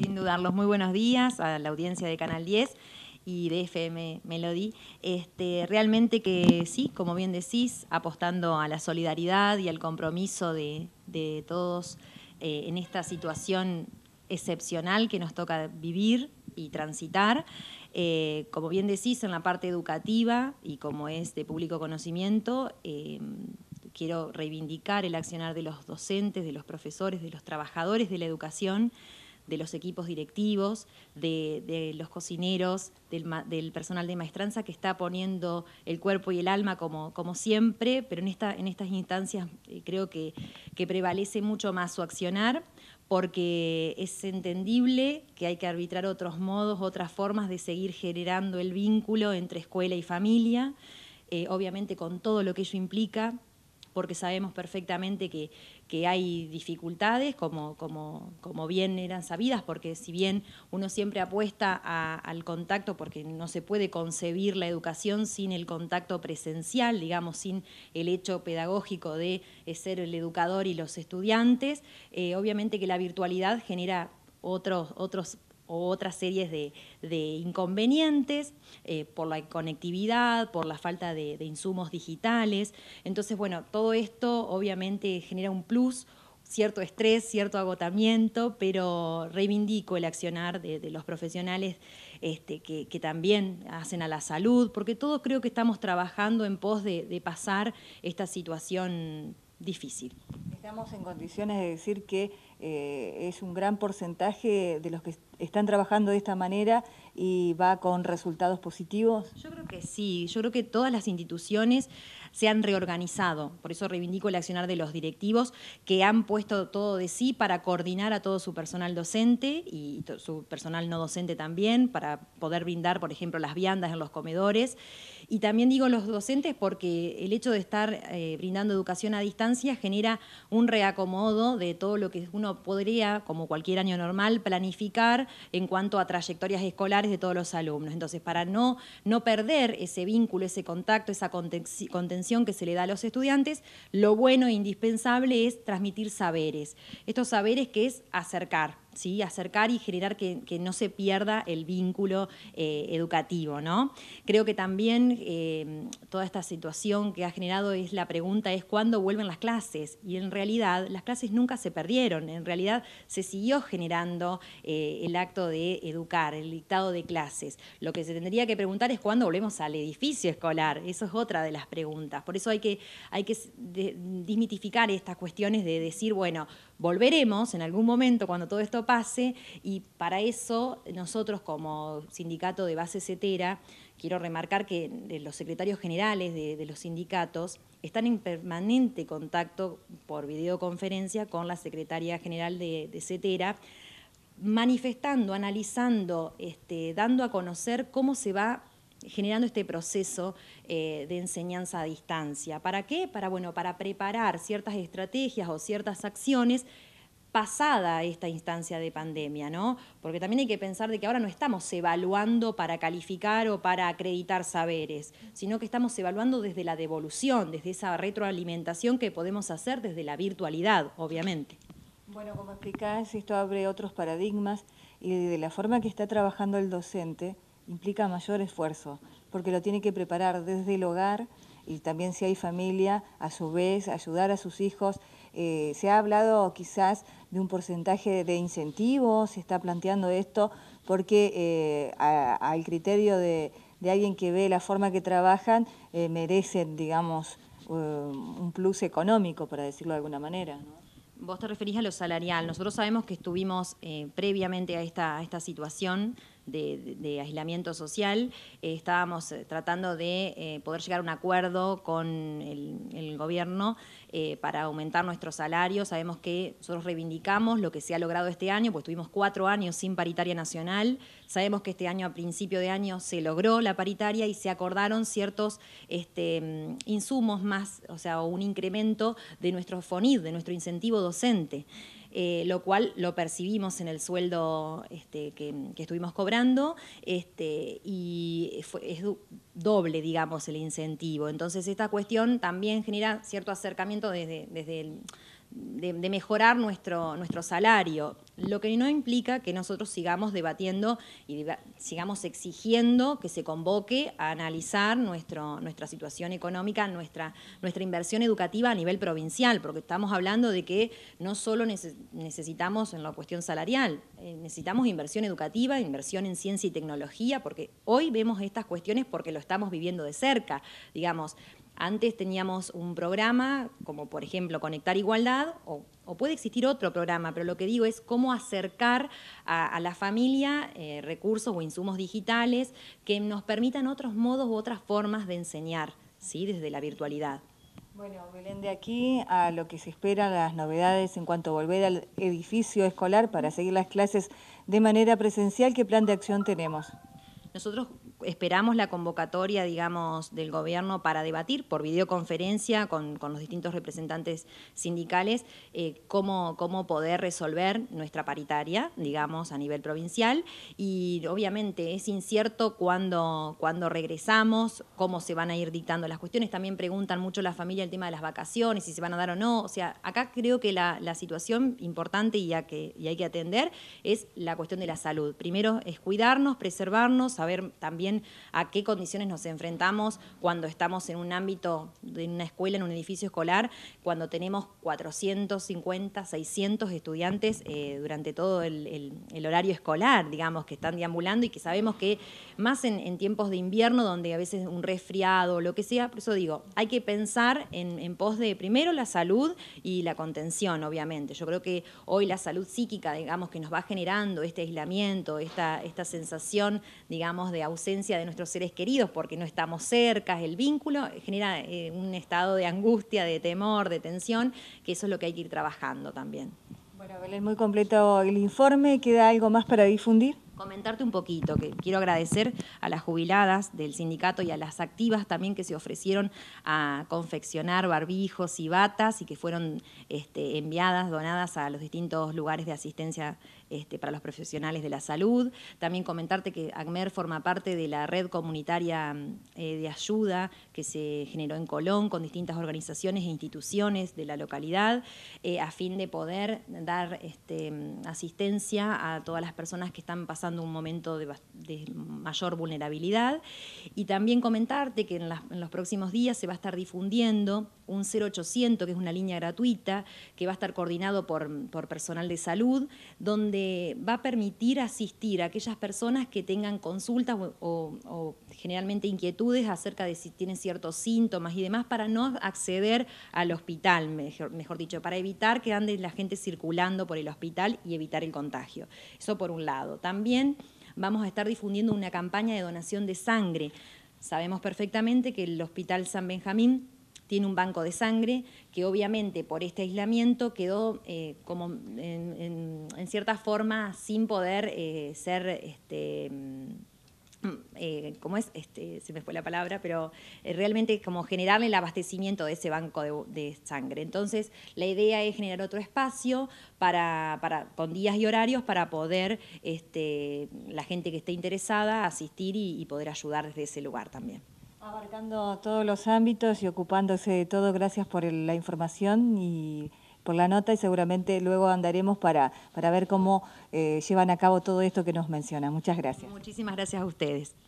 Sin dudarlos. Muy buenos días a la audiencia de Canal 10 y de FM Melody. Este, realmente que sí, como bien decís, apostando a la solidaridad y al compromiso de, todos eh, en esta situación excepcional que nos toca vivir y transitar. Eh, como bien decís, en la parte educativa y como es de público conocimiento, eh, quiero reivindicar el accionar de los docentes, de los profesores, de los trabajadores de la educación de los equipos directivos, de, los cocineros, del, personal de maestranza que está poniendo el cuerpo y el alma como, como siempre, pero en, esta, en estas instancias eh, creo que, que prevalece mucho más su accionar porque es entendible que hay que arbitrar otros modos, otras formas de seguir generando el vínculo entre escuela y familia, eh, obviamente con todo lo que ello implica, porque sabemos perfectamente que, que hay dificultades, como, como, como, bien eran sabidas, porque si bien uno siempre apuesta al contacto, porque no se puede concebir la educación sin el contacto presencial, digamos, sin el hecho pedagógico de eh, ser el educador y los estudiantes, eh, obviamente que la virtualidad genera otros, otros o otras series de, inconvenientes eh, por la conectividad, por la falta de, insumos digitales. Entonces, bueno, todo esto obviamente genera un plus, cierto estrés, cierto agotamiento, pero reivindico el accionar de, los profesionales este, que, también hacen a la salud, porque todos creo que estamos trabajando en pos de pasar esta situación difícil. Estamos en condiciones de decir que eh, es un gran porcentaje de los que están trabajando de esta manera y va con resultados positivos. Yo creo que sí, yo creo que todas las instituciones se han reorganizado. Por eso reivindico el accionar de los directivos que han puesto todo de sí para coordinar a todo su personal docente y su personal no docente también, para poder brindar, por ejemplo, las viandas en los comedores. Y también digo los docentes porque el hecho de estar eh, brindando educación a distancia genera un reacomodo de todo lo que uno podría, como cualquier año normal, planificar en cuanto a trayectorias escolares de todos los alumnos. Entonces, para no, no perder ese vínculo, ese contacto, esa contención que se le da a los estudiantes, lo bueno e indispensable es transmitir saberes. Estos saberes que es acercar, acercar y generar que, no se pierda el vínculo eh, educativo. ¿no? Creo que también em, toda esta situación que ha generado es la pregunta es cuándo vuelven las clases y en realidad las clases nunca se perdieron, en realidad se siguió generando eh, el acto de educar, el dictado de clases. Lo que se tendría que preguntar es cuándo volvemos al edificio escolar, eso es otra de las preguntas. Por eso hay que, hay que estas cuestiones de decir, bueno, Volveremos en algún momento cuando todo esto pase y para eso nosotros como sindicato de base cetera, quiero remarcar que los secretarios generales de, los sindicatos están en permanente contacto por videoconferencia con la secretaria general de, de cetera, manifestando, analizando, este, dando a conocer cómo se va generando este proceso eh, de enseñanza a distancia. ¿Para qué? Para, bueno, para preparar ciertas estrategias o ciertas acciones pasada esta instancia de pandemia, ¿no? Porque también hay que pensar de que ahora no estamos evaluando para calificar o para acreditar saberes, sino que estamos evaluando desde la devolución, desde esa retroalimentación que podemos hacer desde la virtualidad, obviamente. Bueno, como explicás, esto abre otros paradigmas y de la forma que está trabajando el docente, implica mayor esfuerzo, porque lo tiene que preparar desde el hogar y también si hay familia, a su vez, ayudar a sus hijos. Eh, se ha hablado quizás de un porcentaje de incentivos, se está planteando esto, porque eh, al criterio de, de, alguien que ve la forma que trabajan, eh, merecen, digamos, un plus económico, para decirlo de alguna manera. Vos te referís a lo salarial. Nosotros sabemos que estuvimos previamente a esta, a esta situación de, aislamiento social, eh, estábamos eh, tratando de eh, poder llegar a un acuerdo con el, gobierno para aumentar nuestro salario, Sabemos que nosotros reivindicamos lo que se ha logrado este año, pues tuvimos cuatro años sin paritaria nacional. Sabemos que este año, a principio de año, se logró la paritaria y se acordaron ciertos este, mm, insumos más, o sea, un incremento de nuestro FONID, de nuestro incentivo docente. Eh, lo cual lo percibimos en el sueldo este, que, estuvimos cobrando este, y es doble, digamos, el incentivo. Entonces esta cuestión también genera cierto acercamiento desde, de, de, mejorar nuestro, nuestro salario. Lo que no implica que nosotros sigamos debatiendo y sigamos exigiendo que se convoque a analizar nuestro, nuestra situación económica, nuestra, nuestra inversión educativa a nivel provincial, porque estamos hablando de que no solo necesitamos en la cuestión salarial, eh, necesitamos inversión educativa, inversión en ciencia y tecnología, porque hoy vemos estas cuestiones porque lo estamos viviendo de cerca, digamos. Antes teníamos un programa, como por ejemplo Conectar Igualdad, o, puede existir otro programa, pero lo que digo es cómo acercar a, la familia eh, recursos o insumos digitales que nos permitan otros modos u otras formas de enseñar, ¿sí? desde la virtualidad. Bueno, Belén, de aquí a lo que se espera las novedades en cuanto a volver al edificio escolar para seguir las clases de manera presencial, ¿qué plan de acción tenemos? Nosotros esperamos la convocatoria, digamos, del gobierno para debatir por videoconferencia con, los distintos representantes sindicales eh, cómo, poder resolver nuestra paritaria, digamos, a nivel provincial. Y obviamente es incierto cuándo cuando regresamos, cómo se van a ir dictando las cuestiones. También preguntan mucho la familia el tema de las vacaciones, si se van a dar o no. O sea, acá creo que la, situación importante y, que, y hay que atender es la cuestión de la salud. Primero es cuidarnos, preservarnos, saber también a qué condiciones nos enfrentamos cuando estamos en un ámbito, de una escuela, en un edificio escolar, cuando tenemos 450, 600 estudiantes eh, durante todo el, horario escolar, digamos, que están deambulando y que sabemos que más en, tiempos de invierno, donde a veces un resfriado, lo que sea, por eso digo, hay que pensar en, en pos de primero la salud y la contención, obviamente. Yo creo que hoy la salud psíquica, digamos, que nos va generando este aislamiento, esta, esta sensación, digamos, de ausencia de nuestros seres queridos porque no estamos cerca, el vínculo eh, genera eh, un estado de angustia, de temor, de tensión, que eso es lo que hay que ir trabajando también. Bueno, Belén, muy completo el informe. ¿Queda algo más para difundir? comentarte un poquito, que quiero agradecer a las jubiladas del sindicato y a las activas también que se ofrecieron a confeccionar barbijos y batas y que fueron este, enviadas, donadas a los distintos lugares de asistencia este, para los profesionales de la salud. También comentarte que ACMER forma parte de la red comunitaria eh, de ayuda que se generó en Colón con distintas organizaciones e instituciones de la localidad eh, a fin de poder dar este, asistencia a todas las personas que están pasando un momento de, mayor vulnerabilidad. Y también comentarte que en, los próximos días se va a estar difundiendo un 0800, que es una línea gratuita, que va a estar coordinado por, personal de salud, donde va a permitir asistir a aquellas personas que tengan consultas o, generalmente inquietudes acerca de si tienen ciertos síntomas y demás, para no acceder al hospital, mejor, mejor dicho, para evitar que ande la gente circulando por el hospital y evitar el contagio. Eso por un lado. También vamos a estar difundiendo una campaña de donación de sangre. Sabemos perfectamente que el Hospital San Benjamín tiene un banco de sangre que obviamente por este aislamiento quedó eh, como en, cierta forma sin poder eh, ser este, eh, ¿cómo es? Este, se me fue la palabra, pero eh, realmente como generarle el abastecimiento de ese banco de, sangre. Entonces, la idea es generar otro espacio para, con días y horarios para poder este, la gente que esté interesada asistir y, poder ayudar desde ese lugar también. Abarcando todos los ámbitos y ocupándose de todo, gracias por la información y por la nota y seguramente luego andaremos para, para ver cómo eh, llevan a cabo todo esto que nos menciona. Muchas gracias. Muchísimas gracias a ustedes.